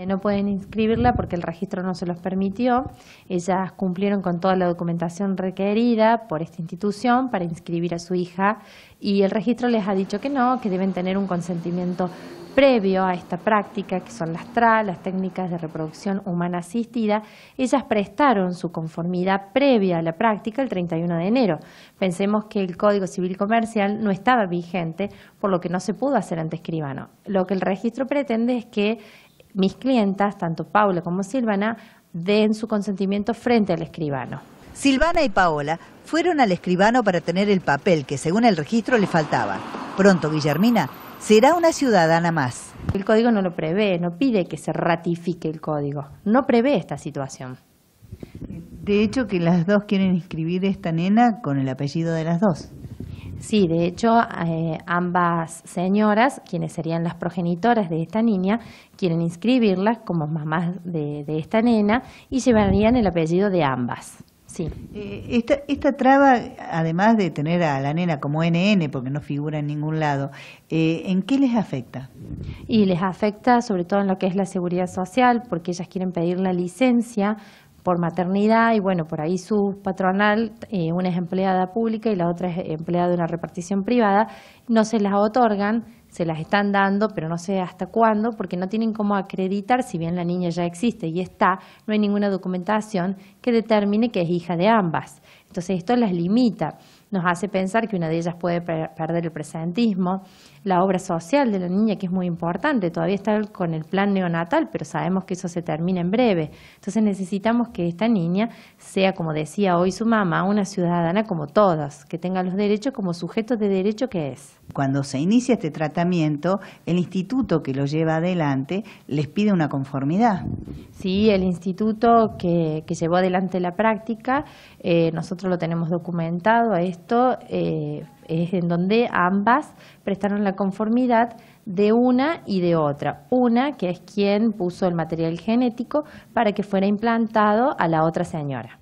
Eh, no pueden inscribirla porque el registro no se los permitió. Ellas cumplieron con toda la documentación requerida por esta institución para inscribir a su hija y el registro les ha dicho que no, que deben tener un consentimiento previo a esta práctica, que son las TRA, las técnicas de reproducción humana asistida, ellas prestaron su conformidad previa a la práctica el 31 de enero. Pensemos que el Código Civil Comercial no estaba vigente, por lo que no se pudo hacer ante escribano. Lo que el registro pretende es que mis clientas, tanto Paula como Silvana, den su consentimiento frente al escribano. Silvana y Paola fueron al escribano para tener el papel que según el registro le faltaba. Pronto Guillermina será una ciudadana más. El código no lo prevé, no pide que se ratifique el código, no prevé esta situación. De hecho que las dos quieren inscribir esta nena con el apellido de las dos. Sí, de hecho, eh, ambas señoras, quienes serían las progenitoras de esta niña, quieren inscribirlas como mamás de, de esta nena y llevarían el apellido de ambas. Sí. Eh, esta, traba, además de tener a la nena como NN, porque no figura en ningún lado, eh, ¿en qué les afecta? Y les afecta sobre todo en lo que es la seguridad social, porque ellas quieren pedir la licencia por maternidad y bueno, por ahí su patronal, eh, una es empleada pública y la otra es empleada de una repartición privada, no se las otorgan, se las están dando, pero no sé hasta cuándo, porque no tienen cómo acreditar, si bien la niña ya existe y está, no hay ninguna documentación que determine que es hija de ambas. Entonces esto las limita, nos hace pensar que una de ellas puede perder el presentismo, la obra social de la niña que es muy importante, todavía está con el plan neonatal, pero sabemos que eso se termina en breve. Entonces necesitamos que esta niña sea, como decía hoy su mamá, una ciudadana como todas, que tenga los derechos como sujeto de derecho que es. Cuando se inicia este tratamiento, el instituto que lo lleva adelante les pide una conformidad. Sí, el instituto que, que llevó adelante la práctica, eh, nosotros lo tenemos documentado a esto, eh, es en donde ambas prestaron la conformidad de una y de otra. Una que es quien puso el material genético para que fuera implantado a la otra señora.